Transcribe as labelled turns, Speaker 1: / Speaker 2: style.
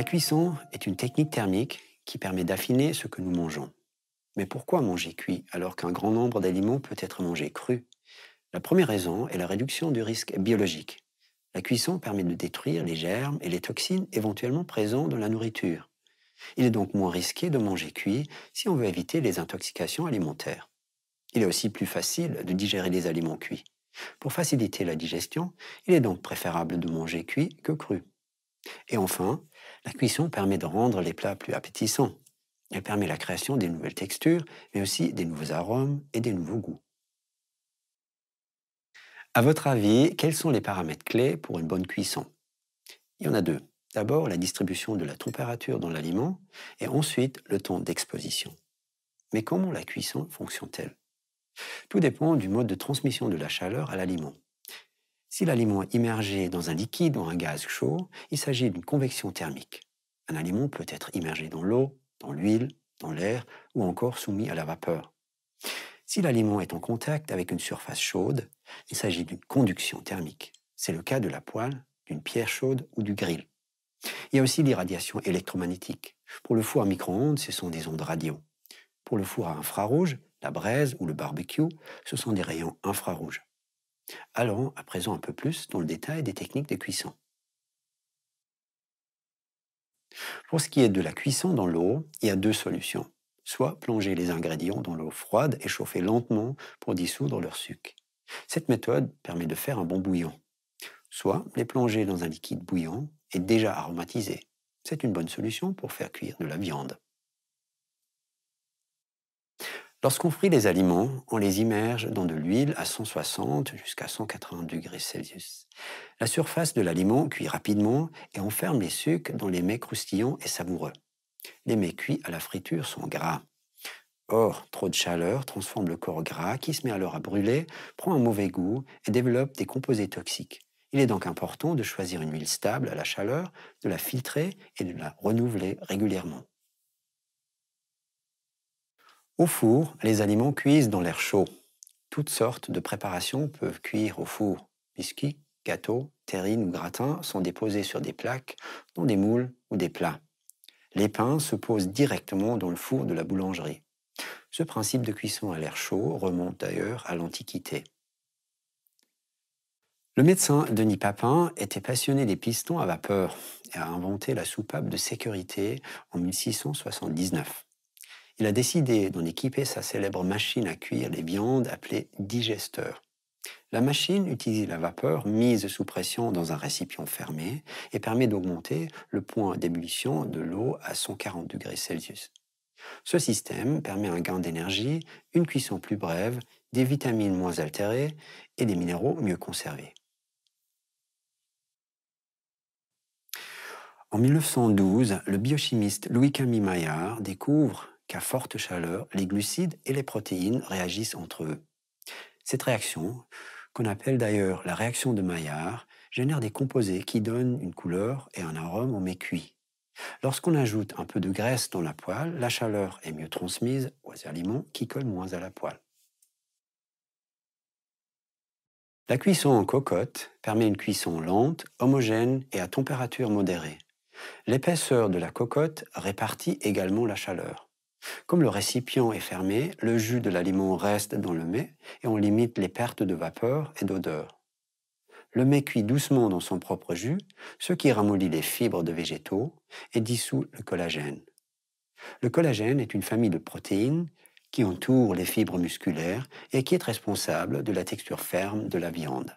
Speaker 1: La cuisson est une technique thermique qui permet d'affiner ce que nous mangeons. Mais pourquoi manger cuit alors qu'un grand nombre d'aliments peut être mangé cru La première raison est la réduction du risque biologique. La cuisson permet de détruire les germes et les toxines éventuellement présents dans la nourriture. Il est donc moins risqué de manger cuit si on veut éviter les intoxications alimentaires. Il est aussi plus facile de digérer les aliments cuits. Pour faciliter la digestion, il est donc préférable de manger cuit que cru. Et enfin, la cuisson permet de rendre les plats plus appétissants. Elle permet la création des nouvelles textures, mais aussi des nouveaux arômes et des nouveaux goûts. À votre avis, quels sont les paramètres clés pour une bonne cuisson Il y en a deux. D'abord, la distribution de la température dans l'aliment et ensuite le temps d'exposition. Mais comment la cuisson fonctionne-t-elle Tout dépend du mode de transmission de la chaleur à l'aliment. Si l'aliment est immergé dans un liquide ou un gaz chaud, il s'agit d'une convection thermique. Un aliment peut être immergé dans l'eau, dans l'huile, dans l'air ou encore soumis à la vapeur. Si l'aliment est en contact avec une surface chaude, il s'agit d'une conduction thermique. C'est le cas de la poêle, d'une pierre chaude ou du grill. Il y a aussi l'irradiation électromagnétique. Pour le four à micro-ondes, ce sont des ondes radio. Pour le four à infrarouge, la braise ou le barbecue, ce sont des rayons infrarouges. Allons à présent un peu plus dans le détail des techniques de cuisson. Pour ce qui est de la cuisson dans l'eau, il y a deux solutions. Soit plonger les ingrédients dans l'eau froide et chauffer lentement pour dissoudre leur suc. Cette méthode permet de faire un bon bouillon. Soit les plonger dans un liquide bouillant et déjà aromatisé. C'est une bonne solution pour faire cuire de la viande. Lorsqu'on frit les aliments, on les immerge dans de l'huile à 160 jusqu'à 180 degrés Celsius. La surface de l'aliment cuit rapidement et enferme les sucres dans les mets croustillants et savoureux. Les mets cuits à la friture sont gras. Or, trop de chaleur transforme le corps gras qui se met alors à brûler, prend un mauvais goût et développe des composés toxiques. Il est donc important de choisir une huile stable à la chaleur, de la filtrer et de la renouveler régulièrement. Au four, les aliments cuisent dans l'air chaud. Toutes sortes de préparations peuvent cuire au four. Biscuits, gâteaux, terrines ou gratins sont déposés sur des plaques, dans des moules ou des plats. Les pains se posent directement dans le four de la boulangerie. Ce principe de cuisson à l'air chaud remonte d'ailleurs à l'Antiquité. Le médecin Denis Papin était passionné des pistons à vapeur et a inventé la soupape de sécurité en 1679. Il a décidé d'en équiper sa célèbre machine à cuire les viandes appelée digesteur. La machine utilise la vapeur mise sous pression dans un récipient fermé et permet d'augmenter le point d'ébullition de l'eau à 140 degrés Celsius. Ce système permet un gain d'énergie, une cuisson plus brève, des vitamines moins altérées et des minéraux mieux conservés. En 1912, le biochimiste Louis-Camille Maillard découvre qu'à forte chaleur, les glucides et les protéines réagissent entre eux. Cette réaction, qu'on appelle d'ailleurs la réaction de Maillard, génère des composés qui donnent une couleur et un arôme au mets cuit. Lorsqu'on ajoute un peu de graisse dans la poêle, la chaleur est mieux transmise aux aliments qui collent moins à la poêle. La cuisson en cocotte permet une cuisson lente, homogène et à température modérée. L'épaisseur de la cocotte répartit également la chaleur. Comme le récipient est fermé, le jus de l'aliment reste dans le mets et on limite les pertes de vapeur et d'odeur. Le mets cuit doucement dans son propre jus, ce qui ramollit les fibres de végétaux et dissout le collagène. Le collagène est une famille de protéines qui entoure les fibres musculaires et qui est responsable de la texture ferme de la viande.